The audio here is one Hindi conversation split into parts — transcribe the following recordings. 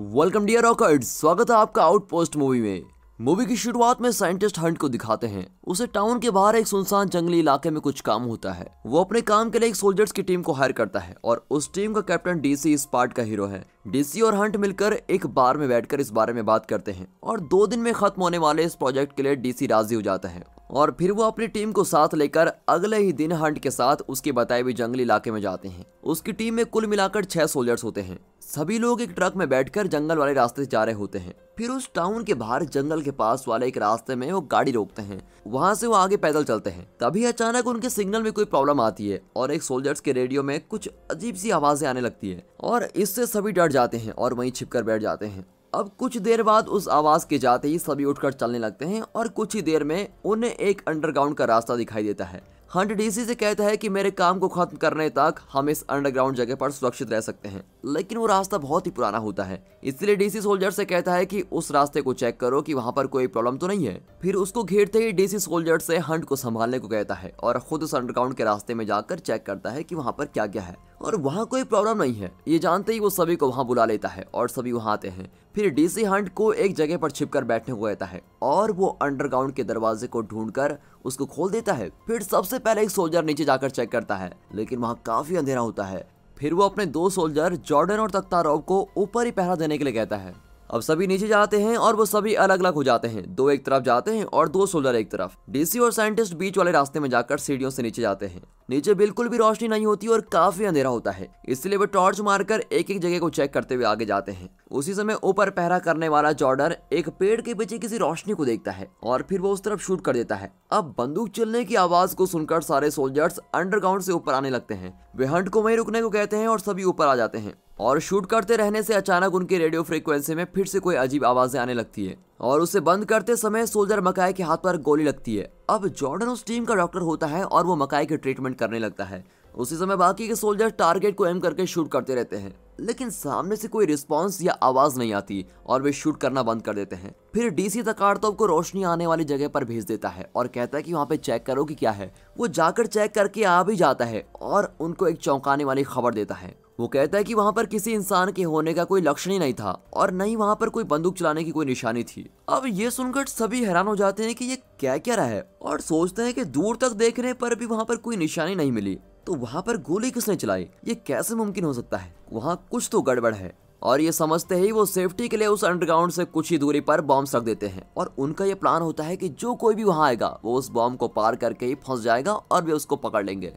वेलकम डियर रॉकर्ड स्वागत है आपका आउटपोस्ट मूवी में मूवी की शुरुआत में साइंटिस्ट हंट को दिखाते हैं उसे टाउन के बाहर एक सुनसान जंगली इलाके में कुछ काम होता है वो अपने काम के लिए एक सोल्जर्स की टीम को हायर करता है और उस टीम का कैप्टन डीसी इस पार्ट का हीरो है डीसी और हंट मिलकर एक बार में बैठकर इस बारे में बात करते हैं और दो दिन में खत्म होने वाले इस प्रोजेक्ट के लिए डीसी राजी हो जाता है और फिर वो अपनी टीम को साथ लेकर अगले ही दिन हंट के साथ उसके बताए हुए जंगली इलाके में जाते हैं उसकी टीम में कुल मिलाकर छह सोल्जर्स होते हैं सभी लोग एक ट्रक में बैठकर जंगल वाले रास्ते से जा रहे होते हैं फिर उस टाउन के बाहर जंगल के पास वाले एक रास्ते में वो गाड़ी रोकते हैं वहां से वो आगे पैदल चलते हैं तभी अचानक उनके सिग्नल में कोई प्रॉब्लम आती है और एक सोल्जर्स के रेडियो में कुछ अजीब सी आवाजें आने लगती है और इससे सभी डर जाते हैं और वहीं छिपकर बैठ जाते हैं अब कुछ देर बाद उस आवाज के जाते ही सभी उठकर चलने लगते हैं और कुछ ही देर में उन्हें एक अंडरग्राउंड का रास्ता दिखाई देता है हंट डीसी से कहता है कि मेरे काम को खत्म करने तक हम इस अंडरग्राउंड जगह पर सुरक्षित रह सकते हैं लेकिन वो रास्ता बहुत ही पुराना होता है इसलिए डीसी सोल्जर से कहता है कि उस रास्ते को चेक करो कि वहाँ पर कोई प्रॉब्लम तो नहीं है फिर उसको घेरते ही डीसी सोल्जर से हंट को संभालने को कहता है और खुद उस अंडरग्राउंड के रास्ते में जाकर चेक करता है कि वहाँ पर क्या क्या है और वहाँ कोई प्रॉब्लम नहीं है ये जानते ही वो सभी को वहाँ बुला लेता है और सभी वहाँ आते हैं फिर डीसी हंट को एक जगह पर छिपकर बैठने को कहता है और वो अंडरग्राउंड के दरवाजे को ढूंढकर उसको खोल देता है फिर सबसे पहले एक सोल्जर नीचे जाकर चेक करता है लेकिन वहाँ काफी अंधेरा होता है फिर वो अपने दो सोल्जर जॉर्डन और तख्तारोव को ऊपर ही पहरा देने के लिए कहता है अब सभी नीचे जाते हैं और वो सभी अलग अलग हो जाते हैं दो एक तरफ जाते हैं और दो सोल्जर एक तरफ डीसी और साइंटिस्ट बीच वाले रास्ते में जाकर सीढ़ियों से नीचे जाते हैं नीचे बिल्कुल भी रोशनी नहीं होती और काफी अंधेरा होता है इसलिए वे टॉर्च मारकर एक एक जगह को चेक करते हुए आगे जाते हैं उसी समय ऊपर पहरा करने वाला जॉर्डर एक पेड़ के पीछे किसी रोशनी को देखता है और फिर वो उस तरफ शूट कर देता है अब बंदूक चलने की आवाज को सुनकर सारे सोल्जर्स अंडरग्राउंड से ऊपर आने लगते हैं वे हंट को वहीं रुकने को कहते हैं और सभी ऊपर आ जाते हैं और शूट करते रहने से अचानक उनके रेडियो फ्रिक्वेंसी में फिर से कोई अजीब आवाज़ें आने लगती है और उसे बंद करते समय सोल्जर मकाई के हाथ पर गोली लगती है अब जॉर्डन उस टीम का डॉक्टर होता है और वो मकाई की ट्रीटमेंट करने लगता है उसी समय बाकी के सोल्जर टारगेट को एम करके शूट करते रहते हैं लेकिन सामने से कोई रिस्पॉन्स या आवाज़ नहीं आती और वे शूट करना बंद कर देते हैं फिर डीसी तकारतोव को रोशनी आने वाली जगह पर भेज देता है और कहता है कि वहाँ पे चेक करो कि क्या है वो जाकर चेक करके आ भी जाता है और उनको एक चौंकाने वाली खबर देता है वो कहता है कि वहाँ पर किसी इंसान के होने का कोई लक्षण ही नहीं था और न ही वहाँ पर कोई बंदूक चलाने की कोई निशानी थी अब ये सुनकर सभी हैरान हो जाते हैं कि ये क्या क्या रहा है और सोचते हैं कि दूर तक देखने पर भी वहाँ पर कोई निशानी नहीं मिली तो वहाँ पर गोली किसने चलाई ये कैसे मुमकिन हो सकता है वहाँ कुछ तो गड़बड़ है और ये समझते ही वो सेफ्टी के लिए उस अंडरग्राउंड से कुछ ही दूरी पर बॉम्ब रख देते हैं और उनका ये प्लान होता है कि जो कोई भी वहाँ आएगा वो उस बॉम्ब को पार करके ही फंस जाएगा और वे उसको पकड़ लेंगे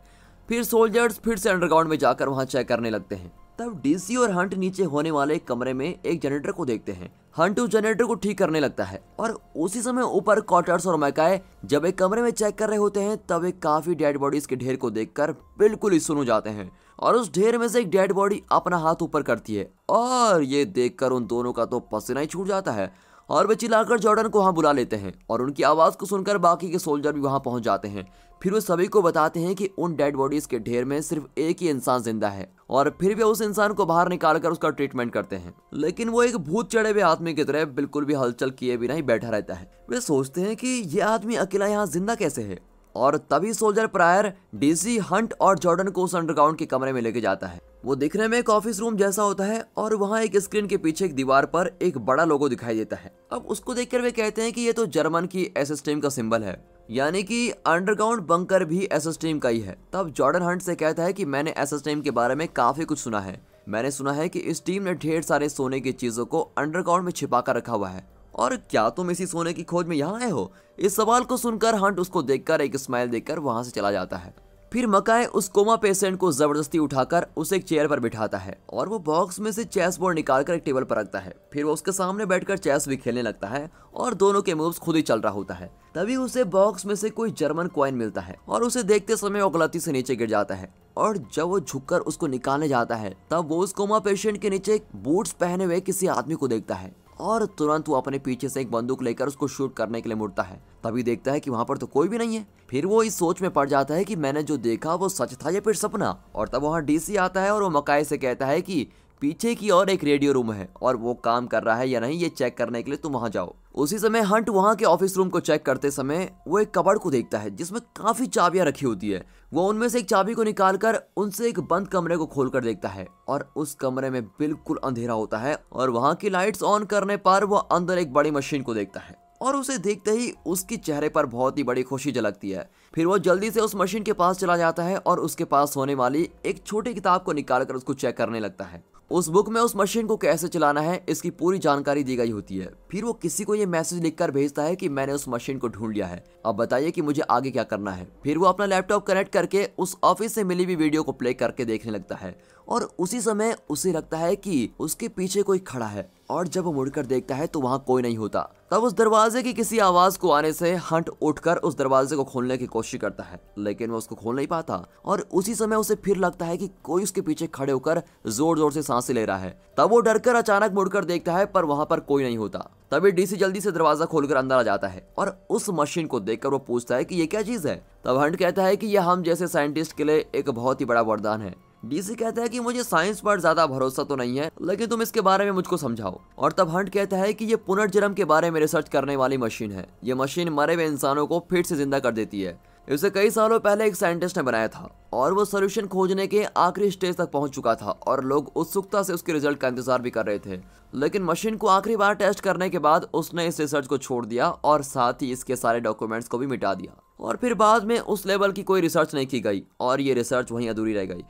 फिर सोल्जर्स फिर से अंडरग्राउंड में जाकर वहाँ चेक करने लगते हैं तब डीसी और हंट नीचे होने वाले एक कमरे में एक जनरेटर को देखते हैं हंट उस जनरेटर को ठीक करने लगता है और उसी समय ऊपर कॉटर्स और मैकाए जब एक कमरे में चेक कर रहे होते हैं तब एक काफी डेड बॉडीज के ढेर को देखकर बिल्कुल ही सुन जाते हैं और उस ढेर में से एक डेड बॉडी अपना हाथ ऊपर करती है और ये देखकर उन दोनों का तो पसीना ही छूट जाता है और वे चिल्लाकर जॉर्डन को वहाँ बुला लेते हैं और उनकी आवाज़ को सुनकर बाकी के सोल्जर भी वहाँ पहुँच जाते हैं फिर वे सभी को बताते हैं कि उन डेड बॉडीज के ढेर में सिर्फ एक ही इंसान जिंदा है और फिर वे उस इंसान को बाहर निकाल कर उसका ट्रीटमेंट करते हैं लेकिन वो एक भूत चढ़े हुए आदमी की तरह बिल्कुल भी हलचल किए बिना ही बैठा रहता है वे सोचते हैं कि ये आदमी अकेला यहाँ जिंदा कैसे है और तभी सोल्जर प्रायर डीसी हंट और जॉर्डन को उस अंडरग्राउंड के कमरे में लेके जाता है वो दिखने में एक ऑफिस रूम जैसा होता है और वहाँ एक स्क्रीन के पीछे एक दीवार पर एक बड़ा लोगो दिखाई देता है अब उसको देखकर वे कहते हैं कि ये तो जर्मन की एस टीम का सिंबल है यानी कि अंडरग्राउंड बंकर भी एस टीम का ही है तब जॉर्डन हंट से कहता है कि मैंने एस टीम के बारे में काफी कुछ सुना है मैंने सुना है कि इस टीम ने ढेर सारे सोने की चीजों को अंडरग्राउंड में छिपा कर रखा हुआ है और क्या तुम इसी सोने की खोज में यहाँ आए हो इस सवाल को सुनकर हंट उसको देखकर एक स्माइल देखकर वहाँ से चला जाता है फिर मकाए उस कोमा पेशेंट को ज़बरदस्ती उठाकर उसे एक चेयर पर बिठाता है और वो बॉक्स में से चेस बोर्ड निकाल कर एक टेबल पर रखता है फिर वो उसके सामने बैठकर चेस भी खेलने लगता है और दोनों के मूव्स खुद ही चल रहा होता है तभी उसे बॉक्स में से कोई जर्मन क्वाइन मिलता है और उसे देखते समय वो गलती से नीचे गिर जाता है और जब वो झुककर उसको निकालने जाता है तब वो उस कोमा पेशेंट के नीचे बूट्स पहने हुए किसी आदमी को देखता है और तुरंत वो अपने पीछे से एक बंदूक लेकर उसको शूट करने के लिए मुड़ता है तभी देखता है कि वहां पर तो कोई भी नहीं है फिर वो इस सोच में पड़ जाता है कि मैंने जो देखा वो सच था या फिर सपना और तब वहाँ डीसी आता है और वो मकाई से कहता है कि पीछे की ओर एक रेडियो रूम है और वो काम कर रहा है या नहीं ये चेक करने के लिए तुम वहां जाओ उसी समय हंट वहां के ऑफिस रूम को चेक करते समय वो एक कबड़ को देखता है जिसमें काफी चाबियां रखी होती है वो उनमें से एक चाबी को निकालकर उनसे एक बंद कमरे को खोलकर देखता है और उस कमरे में बिल्कुल अंधेरा होता है और वहां की लाइट्स ऑन करने पर वो अंदर एक बड़ी मशीन को देखता है और उसे देखते ही उसके चेहरे पर बहुत ही बड़ी खुशी झलकती है फिर वो जल्दी से उस मशीन के पास चला जाता है और उसके पास होने वाली एक छोटी किताब को निकालकर उसको चेक करने लगता है उस बुक में उस मशीन को कैसे चलाना है इसकी पूरी जानकारी दी गई होती है फिर वो किसी को ये मैसेज लिखकर भेजता है कि मैंने उस मशीन को ढूंढ लिया है अब बताइए कि मुझे आगे क्या करना है फिर वो अपना लैपटॉप कनेक्ट करके उस ऑफिस से मिली हुई वीडियो को प्ले करके देखने लगता है और उसी समय उसे लगता है कि उसके पीछे कोई खड़ा है और जब वो मुड़कर देखता है तो वहाँ कोई नहीं होता तब उस दरवाजे की किसी आवाज को आने से हंट उठकर उस दरवाजे को खोलने की कोशिश करता है लेकिन वो उसको खोल नहीं पाता और उसी समय उसे फिर लगता है कि कोई उसके पीछे खड़े होकर जोर जोर से सांसें ले रहा है तब वो डरकर अचानक मुड़कर देखता है पर वहां पर कोई नहीं होता तभी डीसी जल्दी से दरवाजा खोलकर अंदर आ जाता है और उस मशीन को देखकर वो पूछता है कि ये क्या चीज है तब हंट कहता है कि यह हम जैसे साइंटिस्ट के लिए एक बहुत ही बड़ा वरदान है डीसी कहता है कि मुझे साइंस पर ज्यादा भरोसा तो नहीं है लेकिन तुम इसके बारे में मुझको समझाओ और तब हंट कहता है कि ये पुनर्जन्म के बारे में रिसर्च करने वाली मशीन है ये मशीन मरे हुए इंसानों को फिर से जिंदा कर देती है इसे कई सालों पहले एक साइंटिस्ट ने बनाया था और वो सोल्यूशन खोजने के आखिरी स्टेज तक पहुंच चुका था और लोग उत्सुकता से उसके रिजल्ट का इंतजार भी कर रहे थे लेकिन मशीन को आखिरी बार टेस्ट करने के बाद उसने इस रिसर्च को छोड़ दिया और साथ ही इसके सारे डॉक्यूमेंट्स को भी मिटा दिया और फिर बाद में उस लेवल की कोई रिसर्च नहीं की गई और ये रिसर्च वहीं अधूरी रह गई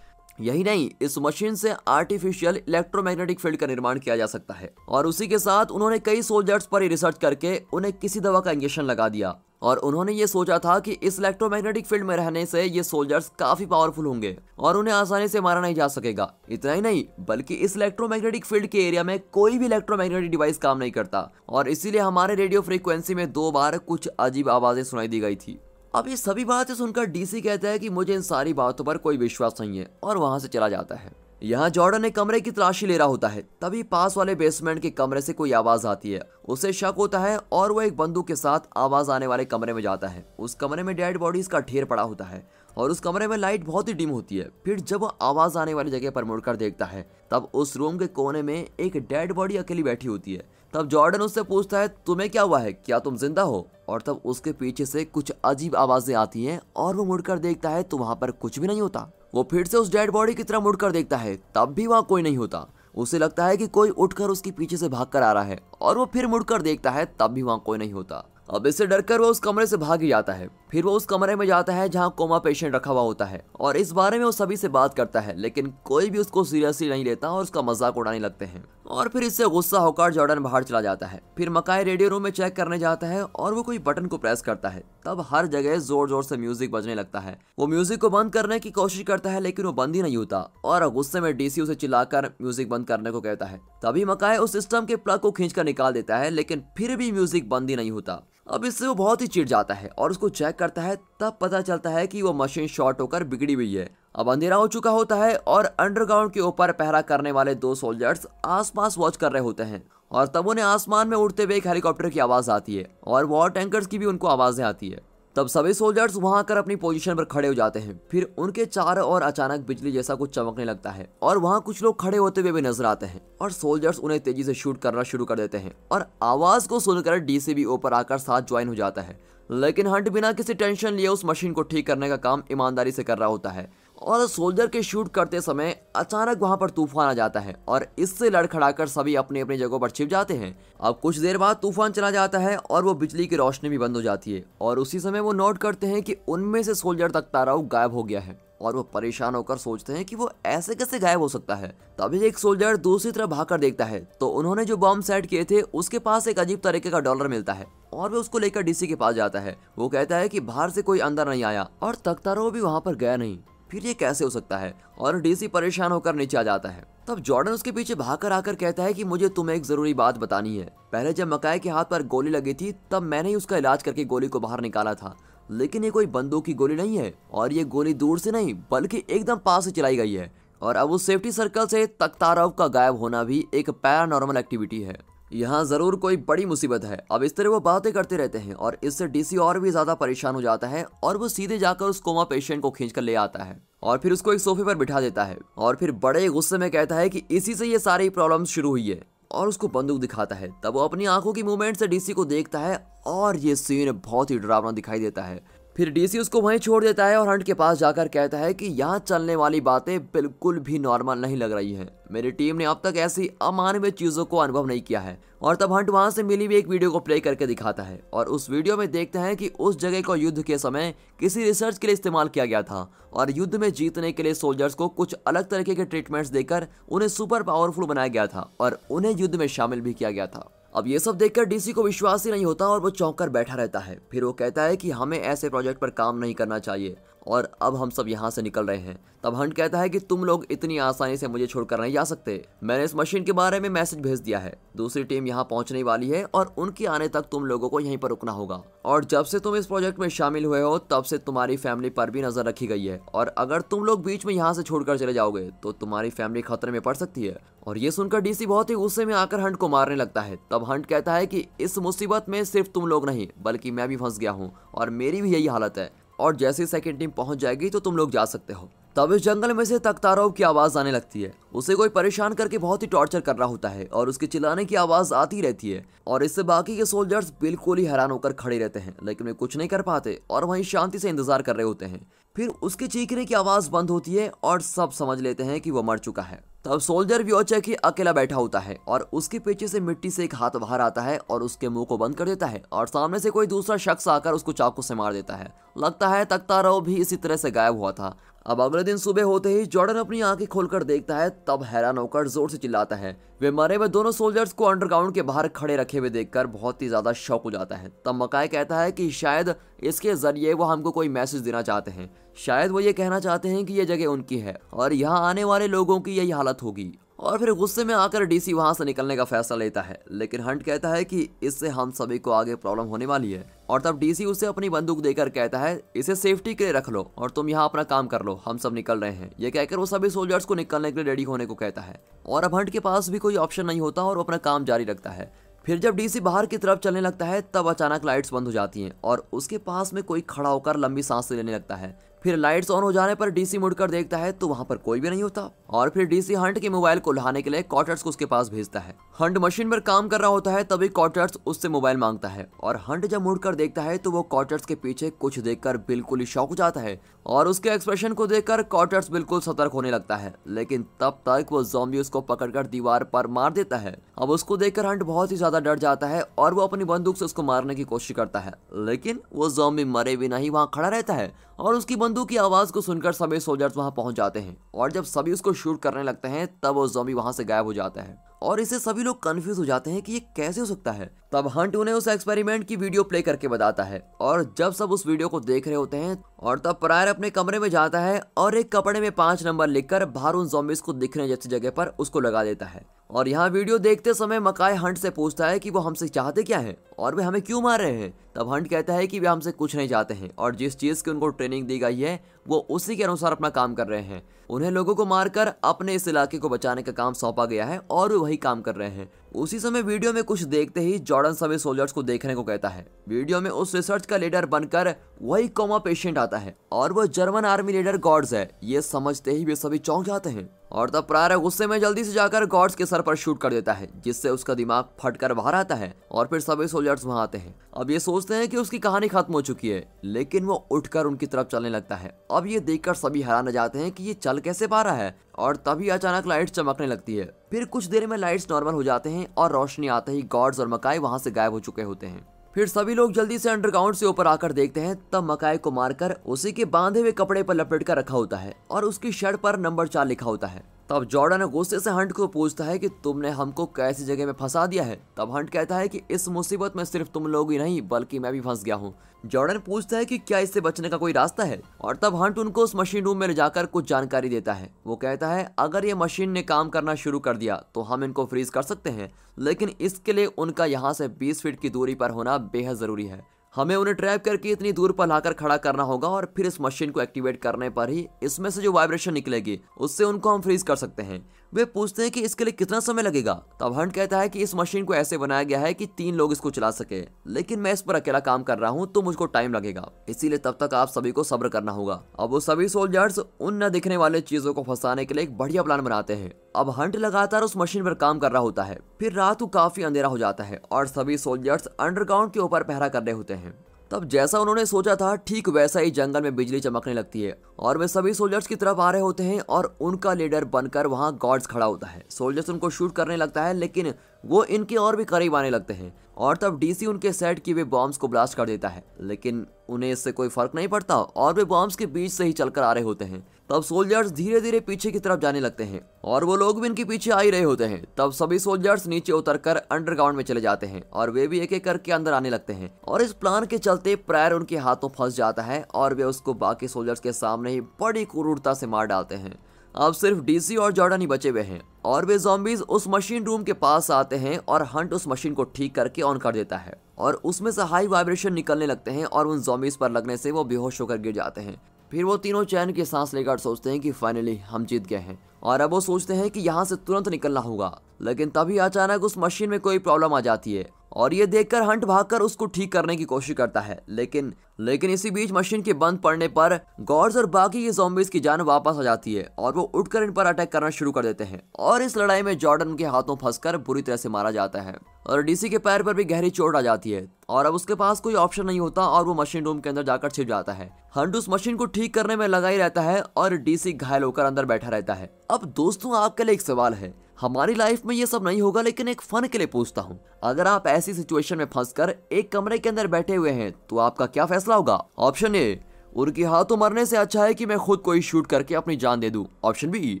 यही नहीं इस मशीन से आर्टिफिशियल इलेक्ट्रोमैग्नेटिक फील्ड का निर्माण किया जा सकता है और उसी के साथ उन्होंने कई सोल्जर्स पर रिसर्च करके उन्हें किसी दवा का इंजेक्शन लगा दिया और उन्होंने ये सोचा था कि इस इलेक्ट्रोमैग्नेटिक फील्ड में रहने से ये सोल्जर्स काफी पावरफुल होंगे और उन्हें आसानी से मारा नहीं जा सकेगा इतना ही नहीं बल्कि इस इलेक्ट्रोमैग्नेटिक फील्ड के एरिया में कोई भी इलेक्ट्रोमैग्नेटिक डिवाइस काम नहीं करता और इसीलिए हमारे रेडियो फ्रीक्वेंसी में दो बार कुछ अजीब आवाजें सुनाई दी गई थी अब ये सभी बातें सुनकर डीसी कहता है कि मुझे इन सारी बातों पर कोई विश्वास नहीं है और वहां से चला जाता है यहाँ जॉर्डन एक कमरे की तलाशी ले रहा होता है तभी पास वाले बेसमेंट के कमरे से कोई आवाज आती है उसे शक होता है और वो एक बंदूक के साथ आवाज आने वाले कमरे में जाता है उस कमरे में डेड बॉडीज का ढेर पड़ा होता है और उस कमरे में लाइट बहुत ही डिम होती है फिर जब वो आवाज आने वाली जगह पर मुड़कर देखता है तब उस रूम के कोने में एक डेड बॉडी अकेली बैठी होती है तब जॉर्डन उससे पूछता है तुम्हें क्या हुआ है क्या तुम जिंदा हो और तब उसके पीछे से कुछ अजीब आवाजें आती हैं और वो मुड़कर देखता है तो वहां पर कुछ भी नहीं होता वो फिर से उस डेड बॉडी की तरह मुड़कर देखता है तब भी वहाँ कोई नहीं होता उसे लगता है कि कोई उठकर उसके पीछे से भाग कर आ रहा है और वो फिर मुड़कर देखता है तब भी वहाँ कोई नहीं होता अब इससे कर वो उस कमरे से भाग ही जाता है फिर वो उस कमरे में जाता है जहाँ कोमा पेशेंट रखा हुआ होता है और इस बारे में वो सभी से बात करता है लेकिन कोई भी उसको सीरियसली नहीं लेता और उसका मजाक उड़ाने लगते हैं और फिर इससे गुस्सा होकर जॉर्डन बाहर चला जाता है फिर मकाई रेडियो रूम में चेक करने जाता है और वो कोई बटन को प्रेस करता है तब हर जगह जोर जोर से म्यूजिक बजने लगता है वो म्यूजिक को बंद करने की कोशिश करता है लेकिन वो बंद ही नहीं होता और गुस्से में डीसी उसे चिल्लाकर म्यूजिक बंद करने को कहता है तभी मकाई उस सिस्टम के प्लग को खींचकर निकाल देता है लेकिन फिर भी म्यूजिक बंद ही नहीं होता अब इससे वो बहुत ही चिढ़ जाता है और उसको चेक करता है तब पता चलता है कि वो मशीन शॉर्ट होकर बिगड़ी हुई है अब अंधेरा हो चुका होता है और अंडरग्राउंड के ऊपर पहरा करने वाले दो सोल्जर्स आसपास वॉच कर रहे होते हैं और तब उन्हें आसमान में उड़ते हुए एक हेलीकॉप्टर की आवाज़ आती है और वॉर टैंकर्स की भी उनको आवाज़ें आती है तब सभी सोल्जर्स वहां आकर अपनी पोजीशन पर खड़े हो जाते हैं फिर उनके चारों और अचानक बिजली जैसा कुछ चमकने लगता है और वहां कुछ लोग खड़े होते हुए भी नजर आते हैं और सोल्जर्स उन्हें तेजी से शूट करना शुरू कर देते हैं और आवाज को सुनकर डीसीबी ऊपर आकर साथ ज्वाइन हो जाता है लेकिन हंट बिना किसी टेंशन लिए उस मशीन को ठीक करने का काम ईमानदारी से कर रहा होता है और सोल्जर के शूट करते समय अचानक वहां पर तूफान आ जाता है और इससे लड़खड़ाकर सभी अपनी अपनी जगहों पर छिप जाते हैं अब कुछ देर बाद तूफान चला जाता है और वो बिजली की रोशनी भी बंद हो जाती है और उसी समय वो नोट करते हैं कि उनमें से सोल्जर तक ताराऊ गायब हो गया है और वो परेशान होकर सोचते हैं कि वो ऐसे कैसे गायब हो सकता है तभी एक सोल्जर दूसरी तरफ भागकर देखता है तो उन्होंने जो बॉम्ब सेट किए थे उसके पास एक अजीब तरीके का डॉलर मिलता है और वे उसको लेकर डीसी के पास जाता है वो कहता है कि बाहर से कोई अंदर नहीं आया और तख्तारो भी वहां पर गया नहीं फिर ये कैसे हो सकता है और डीसी परेशान होकर नीचे आ जाता है तब जॉर्डन उसके पीछे भागकर आकर कहता है कि मुझे तुम्हें एक जरूरी बात बतानी है पहले जब मकाई के हाथ पर गोली लगी थी तब मैंने ही उसका इलाज करके गोली को बाहर निकाला था लेकिन ये कोई बंदूक की गोली नहीं है और ये गोली दूर से नहीं बल्कि एकदम पास से चलाई गई है और अब उस सेफ्टी सर्कल से तख्तारव का गायब होना भी एक पैरानॉर्मल एक्टिविटी है यहाँ ज़रूर कोई बड़ी मुसीबत है अब इस तरह वो बातें करते रहते हैं और इससे डीसी और भी ज़्यादा परेशान हो जाता है और वो सीधे जाकर उस कोमा पेशेंट को खींच कर ले आता है और फिर उसको एक सोफे पर बिठा देता है और फिर बड़े गुस्से में कहता है कि इसी से ये सारी प्रॉब्लम शुरू हुई है और उसको बंदूक दिखाता है तब वो अपनी आंखों की मूवमेंट से डीसी को देखता है और ये सीन बहुत ही डरावना दिखाई देता है फिर डीसी उसको वहीं छोड़ देता है और हंट के पास जाकर कहता है कि यहाँ चलने वाली बातें बिल्कुल भी नॉर्मल नहीं लग रही हैं मेरी टीम ने अब तक ऐसी अमानवीय चीज़ों को अनुभव नहीं किया है और तब हंट वहाँ से मिली हुई एक वीडियो को प्ले करके दिखाता है और उस वीडियो में देखते हैं कि उस जगह को युद्ध के समय किसी रिसर्च के लिए इस्तेमाल किया गया था और युद्ध में जीतने के लिए सोल्जर्स को कुछ अलग तरीके के ट्रीटमेंट्स देकर उन्हें सुपर पावरफुल बनाया गया था और उन्हें युद्ध में शामिल भी किया गया था अब ये सब देखकर डीसी को विश्वास ही नहीं होता और वो चौंक कर बैठा रहता है फिर वो कहता है कि हमें ऐसे प्रोजेक्ट पर काम नहीं करना चाहिए और अब हम सब यहाँ से निकल रहे हैं तब हंट कहता है कि तुम लोग इतनी आसानी से मुझे छोड़कर नहीं जा सकते मैंने इस मशीन के बारे में मैसेज भेज दिया है दूसरी टीम यहाँ पहुँचने वाली है और उनके आने तक तुम लोगों को यहीं पर रुकना होगा और जब से तुम इस प्रोजेक्ट में शामिल हुए हो तब से तुम्हारी फैमिली पर भी नजर रखी गई है और अगर तुम लोग बीच में यहाँ से छोड़कर चले जाओगे तो तुम्हारी फैमिली खतरे में पड़ सकती है और ये सुनकर डीसी बहुत ही गुस्से में आकर हंट को मारने लगता है तब हंट कहता है कि इस मुसीबत में सिर्फ तुम लोग नहीं बल्कि मैं भी फंस गया हूँ और मेरी भी यही हालत है और जैसे ही सेकेंड टीम पहुंच जाएगी तो तुम लोग जा सकते हो तब इस जंगल में से तख्तारोव की आवाज़ आने लगती है उसे कोई परेशान करके बहुत ही टॉर्चर कर रहा होता है और उसके चिल्लाने की आवाज़ आती रहती है और इससे बाकी के सोल्जर्स बिल्कुल ही हैरान होकर खड़े रहते हैं लेकिन वे कुछ नहीं कर पाते और वहीं शांति से इंतजार कर रहे होते हैं फिर उसके चीखने की आवाज़ बंद होती है और सब समझ लेते हैं कि वो मर चुका है तब सोल्जर व्योचक ही अकेला बैठा होता है और उसके पीछे से मिट्टी से एक हाथ बाहर आता है और उसके मुंह को बंद कर देता है और सामने से कोई दूसरा शख्स आकर उसको चाकू से मार देता है लगता है तख्ताराव भी इसी तरह से गायब हुआ था अब अगले दिन सुबह होते ही जॉर्डन अपनी आंखें खोलकर देखता है तब हैरान होकर जोर से चिल्लाता है वे मरे हुए दोनों सोल्जर्स को अंडरग्राउंड के बाहर खड़े रखे हुए देखकर बहुत ही ज्यादा शौक हो जाता है तब मकाय कहता है कि शायद इसके जरिए वो हमको कोई मैसेज देना चाहते हैं शायद वो ये कहना चाहते हैं कि ये जगह उनकी है और यहाँ आने वाले लोगों की यही हालत होगी और फिर गुस्से में आकर डीसी वहां से निकलने का फैसला लेता है लेकिन हंट कहता है कि इससे हम सभी को आगे प्रॉब्लम होने वाली है और तब डीसी उसे अपनी बंदूक देकर कहता है इसे सेफ्टी के लिए रख लो और तुम यहाँ अपना काम कर लो हम सब निकल रहे हैं ये कहकर वो सभी सोल्जर्स को निकलने के लिए रेडी होने को कहता है और अब हंट के पास भी कोई ऑप्शन नहीं होता और वो अपना काम जारी रखता है फिर जब डीसी बाहर की तरफ चलने लगता है तब अचानक लाइट्स बंद हो जाती हैं और उसके पास में कोई खड़ा होकर लंबी सांस लेने लगता है फिर लाइट्स ऑन हो जाने पर डीसी मुड़कर देखता है तो वहां पर कोई भी नहीं होता और फिर डीसी हंट के मोबाइल को लाने के लिए कॉटर्स को उसके पास भेजता है हंट मशीन पर काम कर रहा होता है तभी कॉटर्स उससे मोबाइल मांगता है और हंट जब मुड़कर देखता है तो वो कॉटर्स के पीछे कुछ देखकर बिल्कुल ही शौक जाता है और उसके एक्सप्रेशन को देखकर कॉटर्स बिल्कुल सतर्क होने लगता है लेकिन तब तक वो जॉम्बी उसको पकड़कर दीवार पर मार देता है अब उसको देखकर हंट बहुत ही ज्यादा डर जाता है और वो अपनी बंदूक से उसको मारने की कोशिश करता है लेकिन वो जॉम्बी मरे बिना ही वहाँ खड़ा रहता है और उसकी बंदूक की आवाज को सुनकर सभी सोल्जर्स वहाँ पहुंच जाते हैं और जब सभी उसको शूट करने लगते हैं तब वो जॉम्बी वहां से गायब हो जाता है और इसे सभी लोग कंफ्यूज हो जाते हैं कि ये कैसे हो सकता है तब हंट उन्हें उस एक्सपेरिमेंट की वीडियो प्ले करके बताता है और जब सब उस वीडियो को देख रहे होते हैं और तब प्रायर अपने कमरे में जाता है और एक कपड़े में पांच नंबर लिखकर बाहर उन जॉम्बिस को दिखने जैसी जगह पर उसको लगा देता है और यहाँ वीडियो देखते समय मकाय हंट से पूछता है कि वो हमसे चाहते क्या हैं और वे हमें क्यों मार रहे हैं तब हंट कहता है कि वे हमसे कुछ नहीं चाहते हैं और जिस चीज़ की उनको ट्रेनिंग दी गई है वो उसी के अनुसार अपना काम कर रहे हैं उन्हें लोगों को मारकर अपने इस इलाके को बचाने का काम सौंपा गया है और वे वही काम कर रहे हैं उसी समय वीडियो में कुछ देखते ही जॉर्डन सभी सोल्जर्स को देखने को कहता है वीडियो में उस रिसर्च का लीडर बनकर वही कोमा पेशेंट आता है और वो जर्मन आर्मी लीडर गॉड्स है ये समझते ही वे सभी चौंक जाते हैं और तब प्रायर गुस्से में जल्दी से जाकर गॉड्स के सर पर शूट कर देता है जिससे उसका दिमाग फटकर बाहर आता है और फिर सभी सोल्जर्स वहां आते हैं अब ये सोचते हैं कि उसकी कहानी खत्म हो चुकी है लेकिन वो उठकर उनकी तरफ चलने लगता है अब ये देखकर सभी हैरान जाते हैं कि ये चल कैसे पा रहा है और तभी अचानक लाइट्स चमकने लगती है फिर कुछ देर में लाइट्स नॉर्मल हो जाते हैं और रोशनी आते ही गॉड्स और मकाई वहां से गायब हो चुके होते हैं फिर सभी लोग जल्दी से अंडरग्राउंड से ऊपर आकर देखते हैं तब मकाई को मारकर उसी के बांधे हुए कपड़े पर लपेट कर रखा होता है और उसकी शर्ट पर नंबर चार लिखा होता है तब जॉर्डन गुस्से से हंट को पूछता है कि तुमने हमको कैसी जगह में फंसा दिया है तब हंट कहता है कि इस मुसीबत में सिर्फ तुम लोग ही नहीं बल्कि मैं भी फंस गया हूँ जॉर्डन पूछता है कि क्या इससे बचने का कोई रास्ता है और तब हंट उनको उस मशीन रूम में ले जाकर कुछ जानकारी देता है वो कहता है अगर ये मशीन ने काम करना शुरू कर दिया तो हम इनको फ्रीज कर सकते हैं लेकिन इसके लिए उनका यहाँ से बीस फीट की दूरी पर होना बेहद ज़रूरी है हमें उन्हें ट्रैप करके इतनी दूर पर लाकर खड़ा करना होगा और फिर इस मशीन को एक्टिवेट करने पर ही इसमें से जो वाइब्रेशन निकलेगी उससे उनको हम फ्रीज कर सकते हैं वे पूछते हैं कि इसके लिए कितना समय लगेगा तब हंट कहता है कि इस मशीन को ऐसे बनाया गया है कि तीन लोग इसको चला सके लेकिन मैं इस पर अकेला काम कर रहा हूँ तो मुझको टाइम लगेगा इसीलिए तब तक आप सभी को सब्र करना होगा अब वो सभी सोल्जर्स उन न दिखने वाले चीजों को फंसाने के लिए एक बढ़िया प्लान बनाते हैं अब हंट लगातार उस मशीन पर काम कर रहा होता है फिर रात को काफी अंधेरा हो जाता है और सभी सोल्जर्स अंडरग्राउंड के ऊपर पहरा कर रहे होते हैं तब जैसा उन्होंने सोचा था ठीक वैसा ही जंगल में बिजली चमकने लगती है और वे सभी सोल्जर्स की तरफ आ रहे होते हैं और उनका लीडर बनकर वहाँ गॉड्स खड़ा होता है सोल्जर्स उनको शूट करने लगता है लेकिन वो इनके और भी करीब आने लगते हैं और तब डीसी उनके सेट की वे बॉम्ब्स को ब्लास्ट कर देता है लेकिन उन्हें इससे कोई फर्क नहीं पड़ता और वे बॉम्ब्स के बीच से ही चलकर आ रहे होते हैं तब सोल्जर्स धीरे धीरे पीछे की तरफ जाने लगते हैं और वो लोग भी इनके पीछे आ ही रहे होते हैं तब सभी सोल्जर्स नीचे उतरकर अंडरग्राउंड में चले जाते हैं और वे भी एक एक करके अंदर आने लगते हैं और इस प्लान के चलते प्रायर उनके हाथों फंस जाता है और वे उसको बाकी सोल्जर्स के सामने ही बड़ी क्रूरता से मार डालते हैं अब सिर्फ डीसी और जॉर्डन ही बचे हुए हैं और वे जॉम्बीज उस मशीन रूम के पास आते हैं और हंट उस मशीन को ठीक करके ऑन कर देता है और उसमें से हाई वाइब्रेशन निकलने लगते हैं और उन जॉम्बीज पर लगने से वो बेहोश होकर गिर जाते हैं फिर वो तीनों चैन की सांस लेकर सोचते हैं कि फाइनली हम जीत गए हैं और अब वो सोचते हैं कि यहाँ से तुरंत निकलना होगा लेकिन तभी अचानक उस मशीन में कोई प्रॉब्लम आ जाती है और ये देखकर हंट भागकर उसको ठीक करने की कोशिश करता है लेकिन लेकिन इसी बीच मशीन के बंद पड़ने पर गॉड्स और बाकी के जोम्बिस की जान वापस आ जाती है और वो उठकर इन पर अटैक करना शुरू कर देते हैं और इस लड़ाई में जॉर्डन के हाथों कर बुरी तरह से मारा जाता है और डीसी के पैर पर भी गहरी चोट आ जाती है और अब उसके पास कोई ऑप्शन नहीं होता और वो मशीन रूम के अंदर जाकर छिप जाता है हंट उस मशीन को ठीक करने में लगा ही रहता है और डीसी घायल होकर अंदर बैठा रहता है अब दोस्तों आपके लिए एक सवाल है हमारी लाइफ में ये सब नहीं होगा लेकिन एक फन के लिए पूछता हूँ अगर आप ऐसी सिचुएशन में फंसकर एक कमरे के अंदर बैठे हुए हैं तो आपका क्या फैसला होगा ऑप्शन ए उनके हाथों मरने से अच्छा है कि मैं खुद को शूट करके अपनी जान दे दूं ऑप्शन बी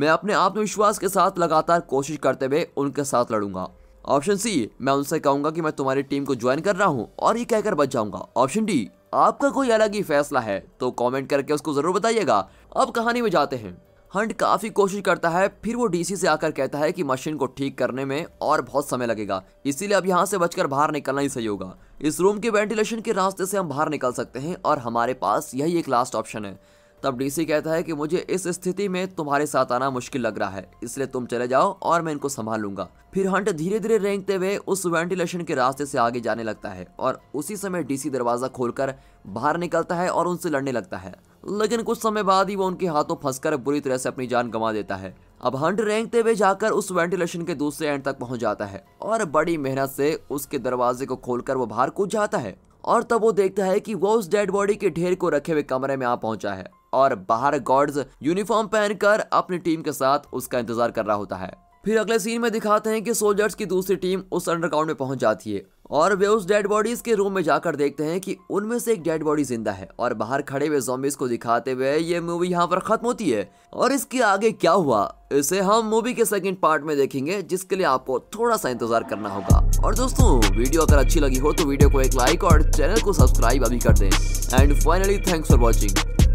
मैं अपने आत्मविश्वास के साथ लगातार कोशिश करते हुए उनके साथ लड़ूंगा ऑप्शन सी मैं उनसे कहूंगा कि मैं तुम्हारी टीम को ज्वाइन कर रहा हूं और ये कहकर बच जाऊंगा ऑप्शन डी आपका कोई अलग ही फैसला है तो कमेंट करके उसको जरूर बताइएगा अब कहानी में जाते हैं हंट काफ़ी कोशिश करता है फिर वो डीसी से आकर कहता है कि मशीन को ठीक करने में और बहुत समय लगेगा इसीलिए अब यहाँ से बचकर बाहर निकलना ही सही होगा इस रूम के वेंटिलेशन के रास्ते से हम बाहर निकल सकते हैं और हमारे पास यही एक लास्ट ऑप्शन है तब डीसी कहता है कि मुझे इस स्थिति में तुम्हारे साथ आना मुश्किल लग रहा है इसलिए तुम चले जाओ और मैं इनको संभाल लूंगा फिर हंट धीरे धीरे रेंगते हुए उस वेंटिलेशन के रास्ते से आगे जाने लगता है और उसी समय डीसी दरवाज़ा खोलकर बाहर निकलता है और उनसे लड़ने लगता है लेकिन कुछ समय बाद ही वो उनके हाथों फंसकर बुरी तरह से अपनी जान गंवा देता है अब हंट रेंगते हुए जाकर उस वेंटिलेशन के दूसरे एंड तक पहुंच जाता है और बड़ी मेहनत से उसके दरवाजे को खोलकर वो बाहर कूद जाता है और तब वो देखता है कि वो उस डेड बॉडी के ढेर को रखे हुए कमरे में आ पहुंचा है और बाहर गॉड्स यूनिफॉर्म पहनकर अपनी टीम के साथ उसका इंतजार कर रहा होता है फिर अगले सीन में दिखाते हैं कि सोल्जर्स की दूसरी टीम उस अंडरग्राउंड में पहुंच जाती है और वे उस डेड बॉडीज के रूम में जाकर देखते हैं कि उनमें से एक डेड बॉडी जिंदा है और बाहर खड़े हुए जॉम्बिस को दिखाते हुए ये मूवी यहाँ पर खत्म होती है और इसके आगे क्या हुआ इसे हम मूवी के सेकंड पार्ट में देखेंगे जिसके लिए आपको थोड़ा सा इंतजार करना होगा और दोस्तों वीडियो अगर अच्छी लगी हो तो वीडियो को एक लाइक और चैनल को सब्सक्राइब अभी कर दें and finally thanks for watching